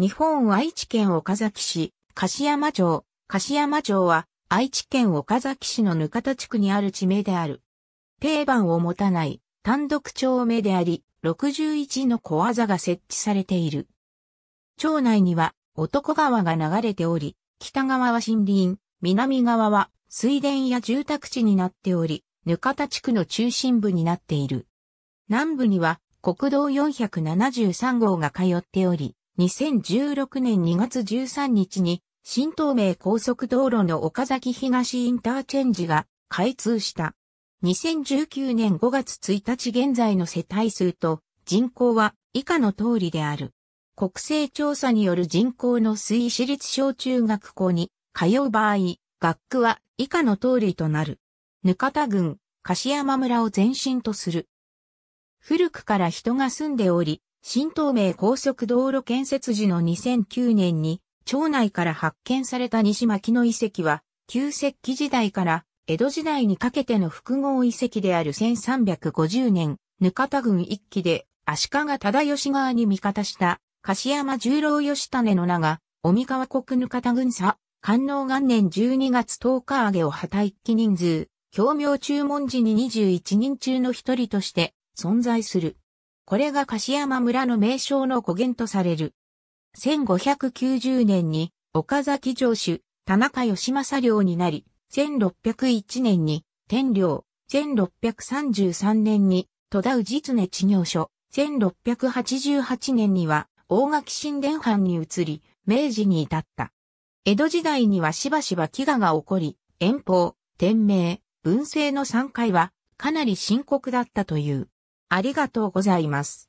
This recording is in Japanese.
日本愛知県岡崎市、柏山町。柏山町は、愛知県岡崎市のぬかた地区にある地名である。定番を持たない単独町名であり、61の小技が設置されている。町内には男川が流れており、北側は森林、南側は水田や住宅地になっており、ぬかた地区の中心部になっている。南部には国道473号が通っており、2016年2月13日に新東名高速道路の岡崎東インターチェンジが開通した。2019年5月1日現在の世帯数と人口は以下の通りである。国勢調査による人口の推移私立小中学校に通う場合、学区は以下の通りとなる。かた郡、柏山村を前身とする。古くから人が住んでおり、新東名高速道路建設時の2009年に、町内から発見された西巻の遺跡は、旧石器時代から江戸時代にかけての複合遺跡である1350年、かた郡一揆で足利忠義側に味方した、柏山十郎義種の名が、尾身川国かた郡佐、官能元年12月10日上げを旗一揆人数、教名注文時に21人中の一人として存在する。これが柏山村の名称の語源とされる。1590年に岡崎城主、田中義政領になり、1601年に天領、1633年に戸田氏常地業所、1688年には大垣神殿藩に移り、明治に至った。江戸時代にはしばしば飢餓が起こり、遠方、天命、文政の3回はかなり深刻だったという。ありがとうございます。